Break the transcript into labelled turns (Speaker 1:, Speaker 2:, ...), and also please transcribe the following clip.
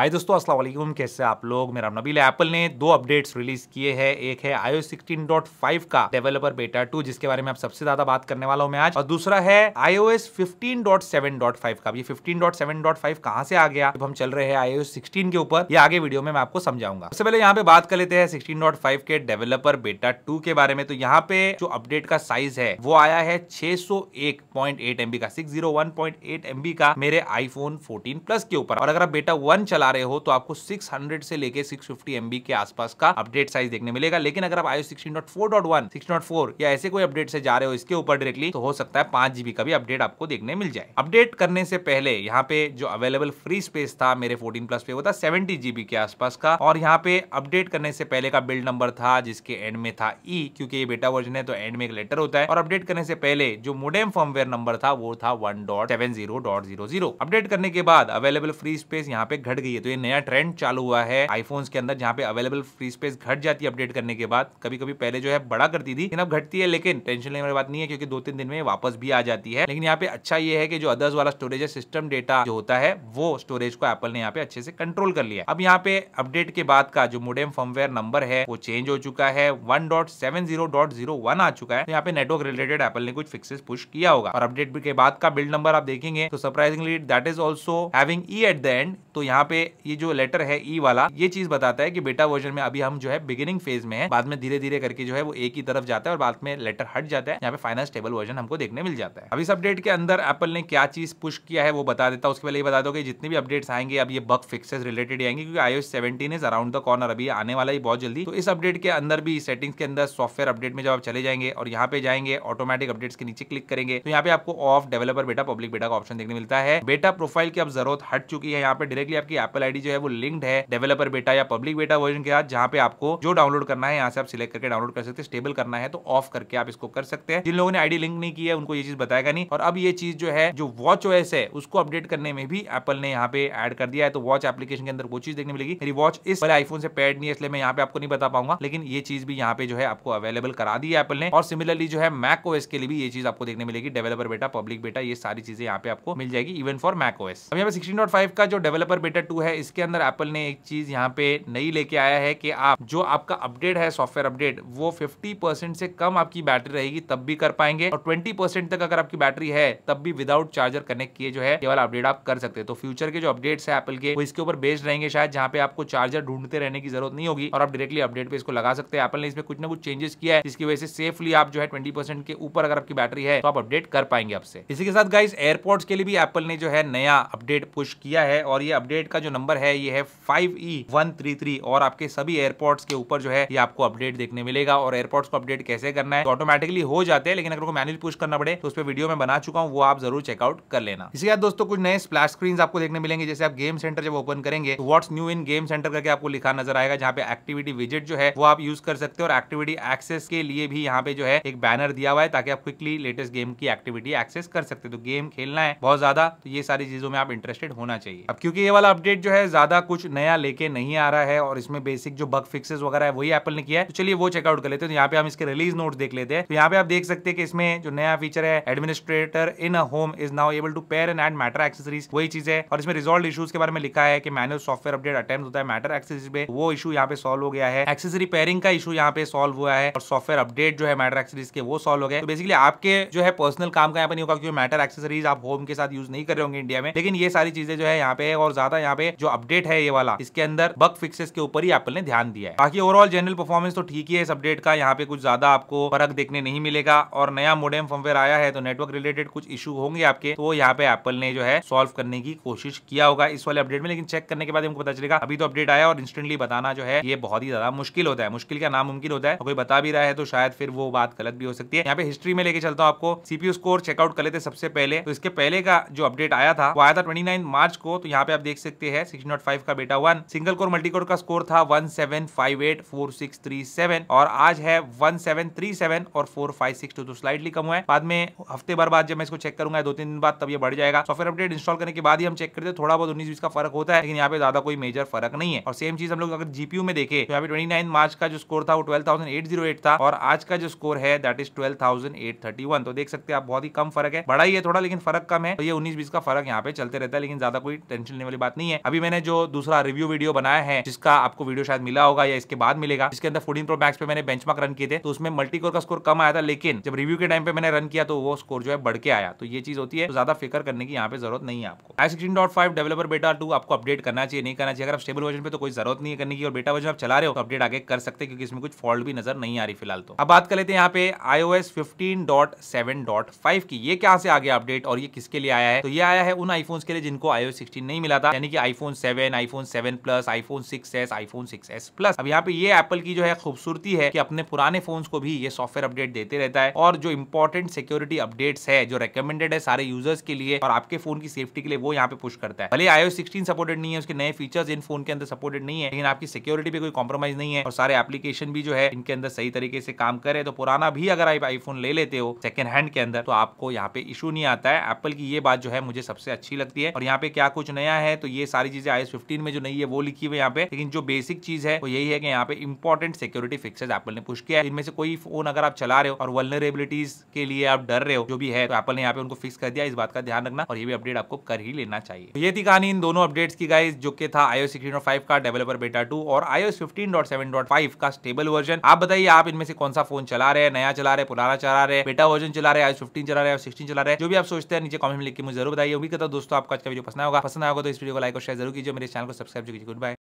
Speaker 1: हाय दोस्तों अस्सलाम वालेकुम कैसे आप लोग मेरा नबील एप्पल ने दो अपडेट्स रिलीज किए हैं एक है डॉट 16.5 का डेवलपर बेटा 2 जिसके बारे में आप सबसे ज्यादा बात करने वाला हूं मैं आज और दूसरा है आईओ 15.7.5 का ये 15.7.5 कहां से आ गया जब हम चल रहे हैं आईओ 16 के ऊपर ये आगे वीडियो में मैं आपको समझाऊंगा सबसे पहले यहाँ पे बात कर लेते हैं सिक्सटीन के डेवलपर बेटा टू के बारे में तो यहाँ पे जो अपडेट का साइज है वो आया है छह सौ का सिक्स जीरो का मेरे आईफोन फोर्टीन प्लस के ऊपर और अगर आप बेटा वन चला चला रहे हो तो आपको 600 से लेके 650 एमबी के आसपास का अपडेट साइज देखने मिलेगा लेकिन अगर आप आयो sixty nought four dot one six nought four या ऐसे कोई अपडेट से जा रहे हो इसके ऊपर डायरेक्टली तो हो सकता है पांच जीबी का भी अपडेट आपको देखने मिल जाए अपडेट करने से पहले यहाँ पे जो अवेलेबल फ्री स्पेस था मेरे फोर्टीन प्लस पे वो था सेवेंटी जीबी के आसपास का और यहाँ पे अपडेट करने से पहले का बिल्ड नंबर था जिसके एंड में था ई e, क्योंकि ये बेटा वर्जन है तो एंड में एक लेटर होता है और अपडेट करने से पहले जो मोडेम फर्मवेयर नंबर था वो था वन अपडेट करने के बाद अवेलेबल फ्री स्पेस यहाँ पे घट गई चाहिए तो ये नया ट्रेंड चालू हुआ है आईफोन्स के अंदर जहाँ पे अवेलेबल फ्री स्पेस घट जाती है अपडेट करने के बाद कभी कभी पहले जो है बड़ा करती थी अब घटती है लेकिन टेंशन लेने वाली बात नहीं है क्योंकि दो तीन दिन में वापस भी आ जाती है लेकिन यहाँ पे अच्छा ये है कि जो अदर्स वाला स्टोरेज है सिस्टम डेटा जो होता है वो स्टोरेज को एप्पल ने यहाँ पे अच्छे से कंट्रोल कर लिया अब यहाँ पे अपडेट के बाद का जो मोडेम फर्मवेयर नंबर है वो चेंज हो चुका है वन आ चुका है तो यहाँ पे नेटवर्क रिलेटेड एप्पल ने कुछ फिक्सेस पुश किया होगा और अपडेट के बाद का बिल्ड नंबर आप देखेंगे तो surprisingly that is also having E at the end तो यहाँ पे ये जो लेटर है ई e वाला ये चीज बताता है कि बेटा वर्जन में अभी हम जो है बिगिनिंग फेज में है बाद में धीरे धीरे करके जो है वो एक ही तरफ जाता है और बाद में लेटर हट जाता है यहाँ पे फाइनल स्टेबल वर्जन हमको देखने मिल जाता है अब इस अपडेट के अंदर एप्पल ने क्या चीज पुश किया है वो बता देता उसके पहले ये बता दो कि जितने भी अपडेट्स आएंगे अब ये बग फिक्सेस रिलेटेड आएंगे क्योंकि iOS seventeen is around the corner अभी आने वाला ही बहुत जल्दी तो इस अपडेट के अंदर भी सेटिंग्स के अंदर सॉफ्टवेयर अपडेट में जब आप चले जाएंगे और यहाँ पे जाएंगे ऑटोमेटिक अपडेट्स के नीचे क्लिक करेंगे तो यहाँ पे आपको ऑफ डेवलपर बेटा पब्लिक बेटा का ऑप्शन देखने मिलता है बेटा प्रोफाइल की अब जरूरत हट चुकी है यहाँ पे डायरेक्ट डायरेक्टली आपकी एप्पल आईडी जो है वो लिंक्ड है डेवलपर बेटा या पब्लिक बेटा वर्जन के साथ जहां पे आपको जो डाउनलोड करना है यहाँ से आप सिलेक्ट करके डाउनलोड कर सकते हैं स्टेबल करना है तो ऑफ करके आप इसको कर सकते हैं जिन लोगों ने आईडी लिंक नहीं की है उनको ये चीज बताएगा नहीं और अब ये चीज जो है जो वॉच ओएस है उसको अपडेट करने में भी एप्पल ने यहाँ पे एड कर दिया है तो वॉच एप्लीकेशन के अंदर वो चीज देखने मिलेगी मेरी वॉच इस वाले आईफोन से पैड नहीं है इसलिए मैं यहाँ पे आपको नहीं बता पाऊंगा लेकिन ये चीज भी यहाँ पे जो है आपको अवेलेबल करा दी है एप्पल ने और सिमिलरली जो है मैक ओएस के लिए भी ये चीज आपको देखने मिलेगी डेवलपर बेटा पब्लिक बेटा ये सारी चीजें यहाँ पे आपको मिल जाएगी इवन फॉर मैक ओएस अब यहाँ पे सिक्सटीन का जो डेवलपर डेवलपर बेटा टू है इसके अंदर एप्पल ने एक चीज यहाँ पे नई लेके आया है कि आप जो आपका अपडेट है सॉफ्टवेयर अपडेट वो 50% से कम आपकी बैटरी रहेगी तब भी कर पाएंगे और 20% तक अगर आपकी बैटरी है तब भी विदाउट चार्जर कनेक्ट किए जो है केवल अपडेट आप कर सकते हैं तो फ्यूचर के जो अपडेट है एप्पल के वो इसके ऊपर बेस्ड रहेंगे शायद जहाँ पे आपको चार्जर ढूंढते रहने की जरूरत नहीं होगी और आप डायरेक्टली अपडेट पे इसको लगा सकते हैं एप्पल ने इसमें कुछ ना कुछ चेंजेस किया है जिसकी वजह से सेफली आप जो है ट्वेंटी के ऊपर अगर आपकी बैटरी है तो आप अपडेट कर पाएंगे आपसे इसी के साथ गाइस एयरपोर्ट्स के लिए भी एप्पल ने जो है नया अपडेट पुश किया है और ये अपडेट का जो नंबर है ये है five E one three three और आपके सभी एयरपोर्ट्स के ऊपर जो है ये आपको अपडेट देखने मिलेगा और एयरपोर्ट्स को अपडेट कैसे करना है तो ऑटोमेटिकली हो जाते हैं लेकिन अगर मैनुअल पुश करना पड़े तो उस पर वीडियो में बना चुका हूँ वो आप जरूर चेकआउट कर लेना इसके बाद दोस्तों कुछ नए स्प्लैश स्क्रीन आपको देखने मिलेंगे जैसे आप गेम सेंटर जब ओपन करेंगे what's new in game center करके आपको लिखा नजर आएगा जहाँ पे एक्टिविटी विजिट जो है वो आप यूज कर सकते हैं और एक्टिविटी एक्सेस के लिए भी यहाँ पे जो है एक बैनर दिया हुआ है ताकि आप क्विकली लेटेस्ट गेम की एक्टिविटी एक्सेस कर सकते हैं तो गेम खेलना है बहुत ज्यादा तो ये सारी चीजों में आप इंटरेस्टेड होना चाहिए अब क्योंकि ये वाला अपडेट जो है ज्यादा कुछ नया लेके नहीं आ रहा है और इसमें बेसिक जो बग फिक्सेस वगैरह है वही एप्पल ने किया है तो चलिए वो चेकआउट कर लेते हैं तो यहाँ पे हम इसके रिलीज नोट देख लेते हैं तो यहाँ पे आप देख सकते हैं कि इसमें जो नया फीचर है administrator in a home is now able to pair and add Matter accessories वही चीज है और इसमें रिजॉल्व इशूज के बारे में लिखा है कि मैनुअल सॉफ्टवेयर अपडेट अटेम्प्ट होता है मैटर एक्सेसरीज पे वो इशू यहाँ पे सॉल्व हो गया है एक्सेसरी पेयरिंग का इशू यहाँ पे सॉल्व हुआ है और सॉफ्टवेयर अपडेट जो है मैटर एक्सेसरीज के वो सॉल्व हो गया तो बेसिकली आपके जो है पर्सनल काम का यहाँ पे नहीं होगा क्योंकि मैटर एक्सेसरीज आप होम के साथ यूज नहीं कर रहे होंगे इंडिया में लेकिन ये सारी चीजें जो है यहाँ पे और ज्यादा यहाँ पे जो अपडेट है ये वाला इसके अंदर बग फिक्सेस के ऊपर ही एप्पल ने ध्यान दिया है बाकी ओवरऑल जनरल परफॉर्मेंस तो ठीक ही है इस अपडेट का यहाँ पे कुछ ज्यादा आपको फर्क देखने नहीं मिलेगा और नया मोडेम फॉर्मवेयर आया है तो नेटवर्क रिलेटेड कुछ इशू होंगे आपके तो यहाँ पे एप्पल ने जो है सोल्व करने की कोशिश किया होगा इस वाले अपडेट में लेकिन चेक करने के बाद हमको पता चलेगा अभी तो अपडेट आया और इंस्टेंटली बताना जो है ये बहुत ही ज्यादा मुश्किल होता है मुश्किल का नामुमकिन होता है कोई बता भी रहा है तो शायद फिर वो बात गलत भी हो सकती है यहाँ पे हिस्ट्री में लेके चलता हूँ आपको सीपीयू स्कोर चेकआउट कर लेते सबसे पहले तो इसके पहले का जो अपडेट आया था वो आया था ट्वेंटी मार्च को तो यहाँ पे आप देख सकते हैं सिक्स नॉट फाइव का beta one single core multi core का स्कोर था one seven five eight four six three seven और आज है वन सेवन थ्री सेवन और फोर फाइव सिक्स टू तो स्लाइडली कम हुआ है बाद में हफ्ते भर बाद जब मैं इसको चेक करूंगा दो तीन दिन बाद तब ये बढ़ जाएगा सॉफ्टवेयर अपडेट इंस्टॉल करने के बाद ही हम चेक करते थोड़ा बहुत उन्नीस बीस का फर्क होता है लेकिन यहाँ पे ज्यादा कोई मेजर फर्क नहीं है और सेम चीज हम लोग अगर जीपीयू में देखे तो यहाँ पे ट्वेंटी नाइन मार्च का जो स्कोर था वो ट्वेल्व oh था और आज का जो स्कोर है दैट इज ट्वेल्व तो देख सकते हैं आप बहुत ही कम फर्क है बड़ा ही है थोड़ा लेकिन फर्क कम है तो ये उन्नीस बीस का फर्क यहाँ पे चलते रहता है लेकिन ज्यादा कोई टेंशन लेने वाली बात नहीं है अभी मैंने जो दूसरा रिव्यू वीडियो बनाया है जिसका आपको वीडियो शायद मिला होगा या इसके बाद मिलेगा जिसके अंदर फोर्टीन प्रो मैक्स पे मैंने बेंच रन किए थे तो उसमें मल्टीकोर का स्कोर कम आया था लेकिन जब रिव्यू के टाइम पे मैंने रन किया तो वो स्कोर जो है बढ़ के आया तो ये चीज होती है तो ज्यादा फिक्र करने की यहाँ पे जरूरत नहीं है आपको I sixteen dot five developer beta two आपको अपडेट करना चाहिए नहीं करना चाहिए अगर आप स्टेबल वर्जन पे तो कोई जरूरत नहीं है करने की और बेटा वर्जन आप चला रहे हो तो अपडेट आगे कर सकते हैं क्योंकि इसमें कुछ फॉल्ट भी नजर नहीं आ रही फिलहाल तो अब बात कर लेते हैं यहाँ पे आईओएस 15.7.5 की ये क्या से आगे अपडेट और ये किसके लिए आया है तो ये आया है उन आईफोन्स के लिए जिनको आईओ 16 नहीं मिला था यानी कि iPhone seven iPhone seven plus iPhone six S iPhone six S plus अब यहाँ पे ये एप्पल की जो है खूबसूरती है कि अपने पुराने फोन को भी ये सॉफ्टवेयर अपडेट देते रहता है और जो इंपॉर्टेंट सिक्योरिटी अपडेट्स है जो रिकमेंडेड है सारे यूजर्स के लिए और आपके फोन की सेफ्टी के लिए वो यहाँ पे पुष्ट करता है भले आईओ सिक्सटीन सपोर्टेड नहीं है उसके नए फीचर्स इन फोन के अंदर सपोर्टेड नहीं है लेकिन आपकी सिक्योरिटी पे कोई कॉम्प्रोमाइज नहीं है और सारे एप्लीकेशन भी जो है इनके अंदर सही तरीके से काम करे तो पुराना भी अगर आप आईफोन ले लेते हो सेकंड हैंड के अंदर तो आपको यहाँ पे इशू नहीं आता है एप्पल की ये बात जो है मुझे सबसे अच्छी लगती है और यहाँ पे क्या कुछ नया है है तो ये सारी चीजें आई एस फिफ्टीन में जो नहीं है वो लिखी हुई यहाँ पे लेकिन जो बेसिक चीज है वो यही है कि यहाँ पे इंपॉर्टेंट सिक्योरिटी फिक्सेज एप्पल ने पुष्ट किया है इनमें से कोई फोन अगर आप चला रहे हो और वर्नरेबिलिटीज के लिए आप डर रहे हो जो भी है तो एप्पल ने यहाँ पे उनको फिक्स कर दिया इस बात का ध्यान रखना और ये भी अपडेट आपको कर ही लेना चाहिए तो ये थी कहानी इन दोनों अपडेट्स की गाइज जो कि था आईओ सिक्सटीन फाइव का डेवलपर बेटा टू और iOS fifteen dot seven dot five का स्टेबल वर्जन आप बताइए आप इनमें से कौन सा फोन चला रहे हैं नया चला रहे पुराना चला रहे बेटा वर्जन चला रहे आईओ फिफ्टीन चला रहे सिक्सटीन चला रहे जो भी आप सोचते हैं नीचे कॉमेंट में लिख के मुझे जरूर बताइए उम्मीद करता दोस्तों आपका आज का वीडियो पसंद आएगा पसंद आएगा तो इस वीडियो को लाइक और शेयर जरूर कीजिए मेरे चैनल को सब्सक्राइब कीजिए गुड बाय